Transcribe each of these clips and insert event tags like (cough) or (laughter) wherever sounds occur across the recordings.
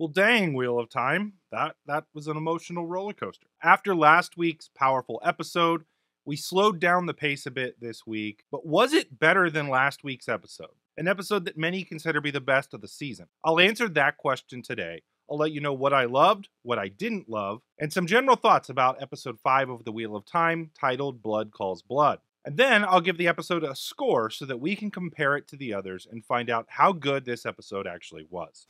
Well, dang, Wheel of Time, that, that was an emotional roller coaster. After last week's powerful episode, we slowed down the pace a bit this week, but was it better than last week's episode? An episode that many consider to be the best of the season. I'll answer that question today. I'll let you know what I loved, what I didn't love, and some general thoughts about episode 5 of The Wheel of Time titled Blood Calls Blood. And then I'll give the episode a score so that we can compare it to the others and find out how good this episode actually was.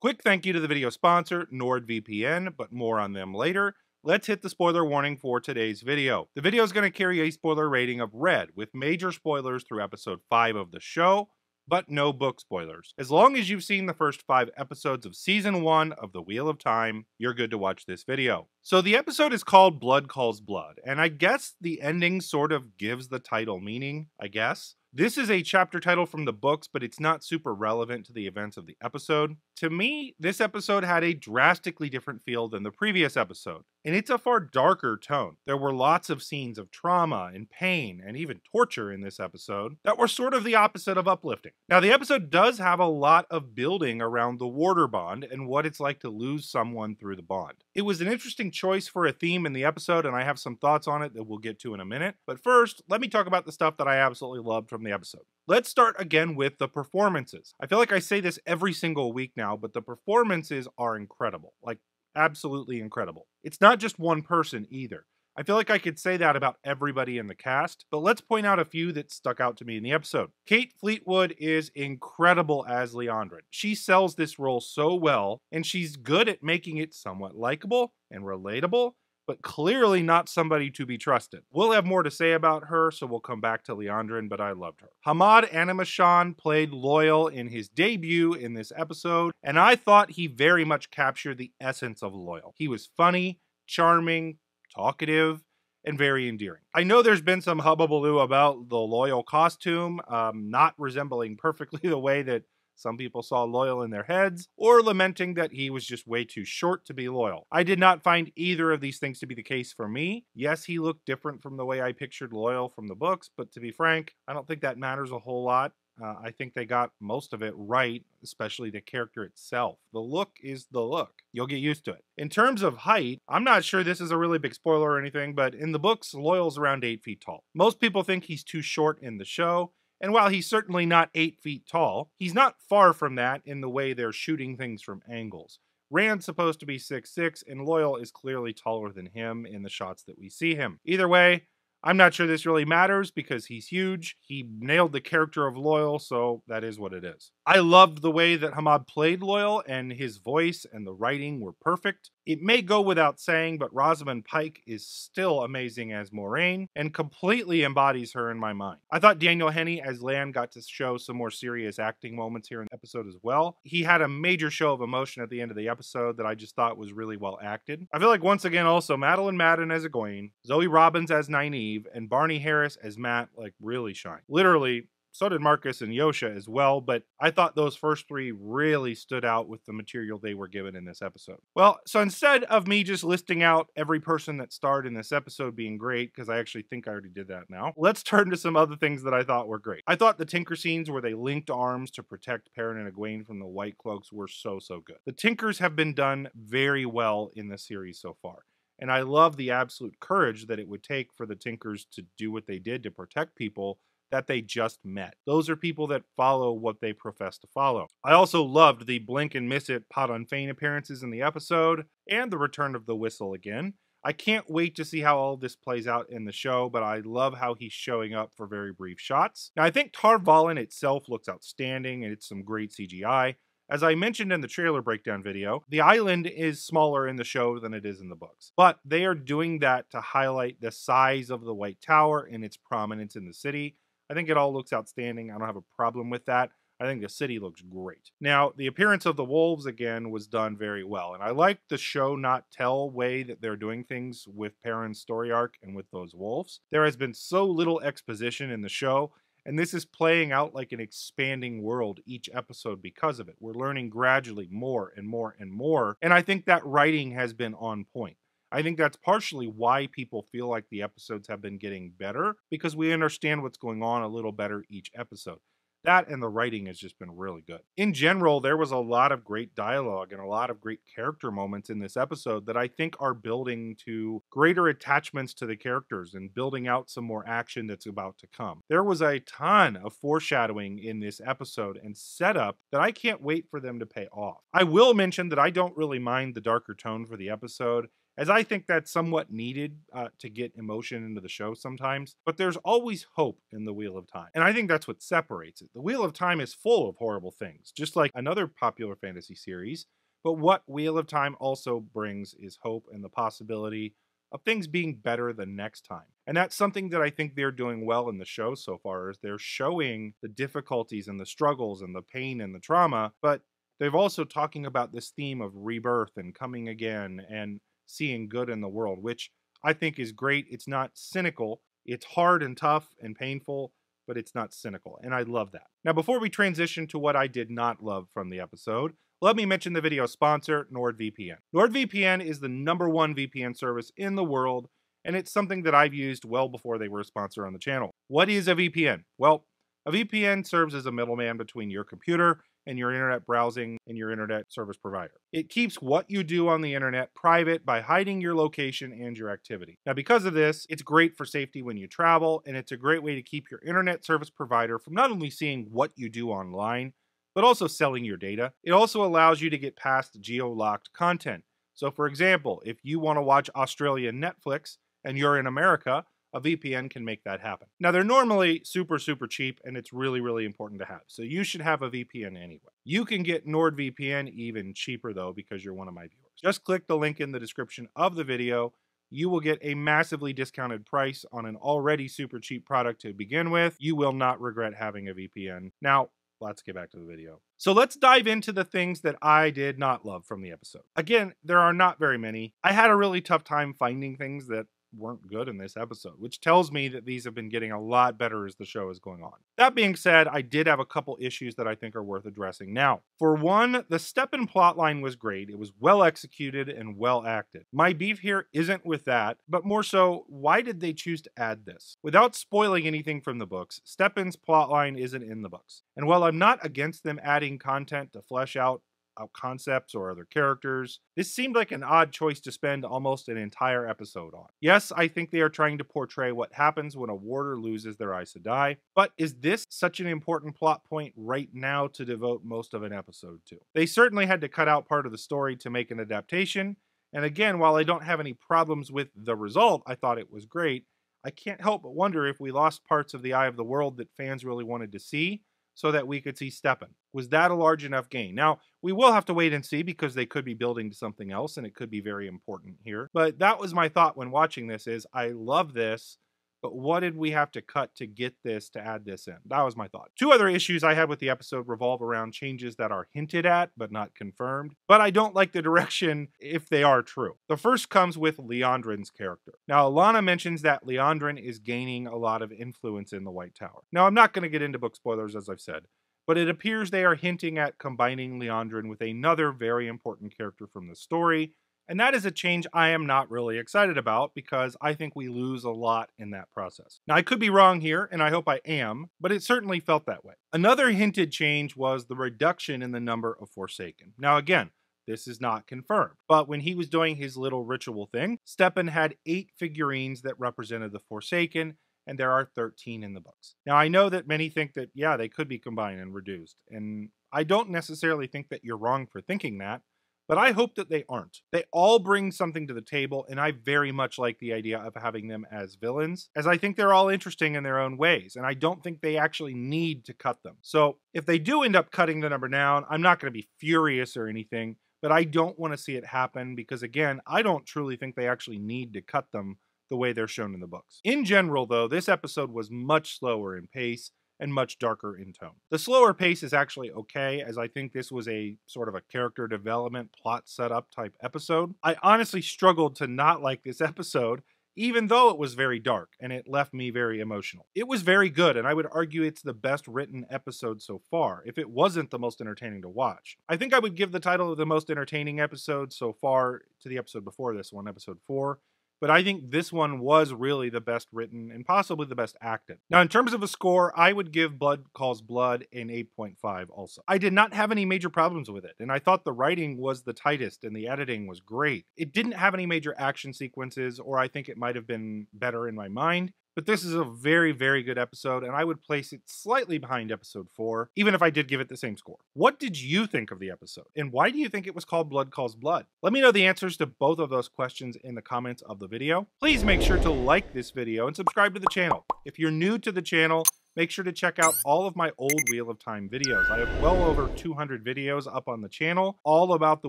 Quick thank you to the video sponsor, NordVPN, but more on them later. Let's hit the spoiler warning for today's video. The video is going to carry a spoiler rating of red, with major spoilers through episode 5 of the show, but no book spoilers. As long as you've seen the first five episodes of season one of The Wheel of Time, you're good to watch this video. So the episode is called Blood Calls Blood, and I guess the ending sort of gives the title meaning, I guess. This is a chapter title from the books, but it's not super relevant to the events of the episode. To me, this episode had a drastically different feel than the previous episode and it's a far darker tone. There were lots of scenes of trauma and pain and even torture in this episode that were sort of the opposite of uplifting. Now, the episode does have a lot of building around the warder bond and what it's like to lose someone through the bond. It was an interesting choice for a theme in the episode, and I have some thoughts on it that we'll get to in a minute. But first, let me talk about the stuff that I absolutely loved from the episode. Let's start again with the performances. I feel like I say this every single week now, but the performances are incredible. Like, absolutely incredible. It's not just one person either. I feel like I could say that about everybody in the cast, but let's point out a few that stuck out to me in the episode. Kate Fleetwood is incredible as Leandrin. She sells this role so well, and she's good at making it somewhat likable and relatable but clearly not somebody to be trusted. We'll have more to say about her, so we'll come back to Leandrin, but I loved her. Hamad Animashan played Loyal in his debut in this episode, and I thought he very much captured the essence of Loyal. He was funny, charming, talkative, and very endearing. I know there's been some hubbubaloo about the Loyal costume um, not resembling (laughs) perfectly the way that some people saw Loyal in their heads, or lamenting that he was just way too short to be Loyal. I did not find either of these things to be the case for me. Yes, he looked different from the way I pictured Loyal from the books, but to be frank, I don't think that matters a whole lot. Uh, I think they got most of it right, especially the character itself. The look is the look. You'll get used to it. In terms of height, I'm not sure this is a really big spoiler or anything, but in the books, Loyal's around 8 feet tall. Most people think he's too short in the show. And while he's certainly not eight feet tall, he's not far from that in the way they're shooting things from angles. Rand's supposed to be six six, and Loyal is clearly taller than him in the shots that we see him. Either way, I'm not sure this really matters because he's huge. He nailed the character of Loyal, so that is what it is. I loved the way that Hamad played Loyal, and his voice and the writing were perfect. It may go without saying, but Rosamund Pike is still amazing as Moraine and completely embodies her in my mind. I thought Daniel Henney as Lan got to show some more serious acting moments here in the episode as well. He had a major show of emotion at the end of the episode that I just thought was really well acted. I feel like once again also Madeline Madden as Egwene, Zoe Robbins as Nynaeve, and Barney Harris as Matt like really shine. Literally, so did Marcus and Yosha as well, but I thought those first three really stood out with the material they were given in this episode. Well, so instead of me just listing out every person that starred in this episode being great, because I actually think I already did that now, let's (laughs) turn to some other things that I thought were great. I thought the Tinker scenes where they linked arms to protect Perrin and Egwene from the White Cloaks were so, so good. The Tinkers have been done very well in the series so far. And I love the absolute courage that it would take for the Tinkers to do what they did to protect people that they just met. Those are people that follow what they profess to follow. I also loved the blink and miss it pot on feign appearances in the episode and the return of the whistle again. I can't wait to see how all this plays out in the show, but I love how he's showing up for very brief shots. Now, I think Tarvalen itself looks outstanding and it's some great CGI. As I mentioned in the trailer breakdown video, the island is smaller in the show than it is in the books, but they are doing that to highlight the size of the White Tower and its prominence in the city I think it all looks outstanding. I don't have a problem with that. I think the city looks great. Now, the appearance of the wolves again was done very well, and I like the show not tell way that they're doing things with Perrin's story arc and with those wolves. There has been so little exposition in the show, and this is playing out like an expanding world each episode because of it. We're learning gradually more and more and more, and I think that writing has been on point. I think that's partially why people feel like the episodes have been getting better because we understand what's going on a little better each episode. That and the writing has just been really good. In general, there was a lot of great dialogue and a lot of great character moments in this episode that I think are building to greater attachments to the characters and building out some more action that's about to come. There was a ton of foreshadowing in this episode and setup that I can't wait for them to pay off. I will mention that I don't really mind the darker tone for the episode as I think that's somewhat needed uh, to get emotion into the show sometimes. But there's always hope in The Wheel of Time. And I think that's what separates it. The Wheel of Time is full of horrible things, just like another popular fantasy series. But what Wheel of Time also brings is hope and the possibility of things being better the next time. And that's something that I think they're doing well in the show so far is they're showing the difficulties and the struggles and the pain and the trauma, but they've also talking about this theme of rebirth and coming again and seeing good in the world, which I think is great. It's not cynical. It's hard and tough and painful, but it's not cynical. And I love that. Now, before we transition to what I did not love from the episode, let me mention the video sponsor, NordVPN. NordVPN is the number one VPN service in the world, and it's something that I've used well before they were a sponsor on the channel. What is a VPN? Well, a VPN serves as a middleman between your computer and your internet browsing and your internet service provider. It keeps what you do on the internet private by hiding your location and your activity. Now, because of this, it's great for safety when you travel, and it's a great way to keep your internet service provider from not only seeing what you do online, but also selling your data. It also allows you to get past geo locked content. So, for example, if you want to watch Australian Netflix and you're in America, a VPN can make that happen. Now, they're normally super, super cheap, and it's really, really important to have. So you should have a VPN anyway. You can get NordVPN even cheaper, though, because you're one of my viewers. Just click the link in the description of the video. You will get a massively discounted price on an already super cheap product to begin with. You will not regret having a VPN. Now, let's get back to the video. So let's dive into the things that I did not love from the episode. Again, there are not very many. I had a really tough time finding things that weren't good in this episode, which tells me that these have been getting a lot better as the show is going on. That being said, I did have a couple issues that I think are worth addressing now. For one, the Steppen plotline was great. It was well executed and well acted. My beef here isn't with that, but more so, why did they choose to add this? Without spoiling anything from the books, Steppen's plotline isn't in the books. And while I'm not against them adding content to flesh out concepts or other characters. This seemed like an odd choice to spend almost an entire episode on. Yes, I think they are trying to portray what happens when a warder loses their Aes Sedai, but is this such an important plot point right now to devote most of an episode to? They certainly had to cut out part of the story to make an adaptation, and again, while I don't have any problems with the result, I thought it was great. I can't help but wonder if we lost parts of the Eye of the World that fans really wanted to see, so that we could see Steppen. Was that a large enough gain? Now, we will have to wait and see because they could be building to something else and it could be very important here. But that was my thought when watching this is I love this but what did we have to cut to get this to add this in? That was my thought. Two other issues I had with the episode revolve around changes that are hinted at but not confirmed, but I don't like the (laughs) direction if they are true. The first comes with Leandrin's character. Now, Alana mentions that Leandrin is gaining a lot of influence in the White Tower. Now, I'm not going to get into book spoilers, as I've said, but it appears they are hinting at combining Leandrin with another very important character from the story and that is a change I am not really excited about because I think we lose a lot in that process. Now, I could be wrong here, and I hope I am, but it certainly felt that way. Another hinted change was the reduction in the number of Forsaken. Now, again, this is not confirmed. But when he was doing his little ritual thing, Stepan had eight figurines that represented the Forsaken, and there are 13 in the books. Now, I know that many think that, yeah, they could be combined and reduced, and I don't necessarily think that you're wrong for thinking that. But I hope that they aren't. They all bring something to the table, and I very much like the idea of having them as villains, as I think they're all interesting in their own ways, and I don't think they actually need to cut them. So if they do end up cutting the number down, I'm not going to be furious or anything, but I don't want to see it happen because, again, I don't truly think they actually need to cut them the way they're shown in the books. In general, though, this episode was much slower in pace and much darker in tone. The slower pace is actually okay, as I think this was a sort of a character development, plot setup type episode. I honestly struggled to not like this (laughs) episode, even though it was very dark and it left me very emotional. It was very good, and I would argue it's the best written episode so far, if it wasn't the most entertaining to watch. I think I would give the title of the most entertaining episode so far to the episode before this one, episode 4 but I think this one was really the best written and possibly the best acted. Now, in terms of a score, I would give Blood Calls Blood an 8.5 also. I did not have any major problems with it, and I thought the writing was the tightest and the editing was great. It didn't have any major action sequences, or I think it might have been better in my mind, but this is a very, very good episode, and I would place it slightly behind episode four, even if I did give it the same score. What did you think of the episode, and why do you think it was called Blood Calls Blood? Let me know the answers to both of those questions in the comments of the video. Please make sure to like this video and subscribe to the channel. If you're new to the channel, make sure to check out all of my old Wheel of Time videos. I have well over 200 videos up on the channel, all about the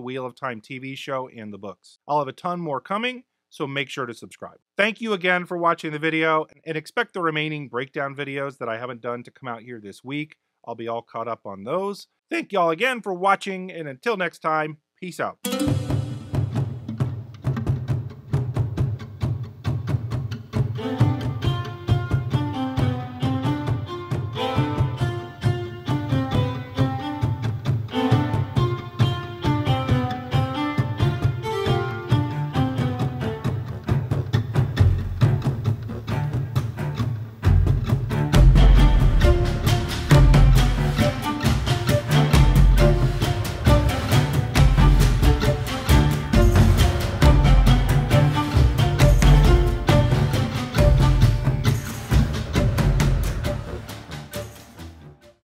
Wheel of Time TV show and the books. I'll have a ton more coming, so make sure to subscribe. Thank you again for watching the video, and expect the remaining breakdown videos that I haven't done to come out here this week. I'll be all caught up on those. Thank y'all again for watching, and until next time, peace out.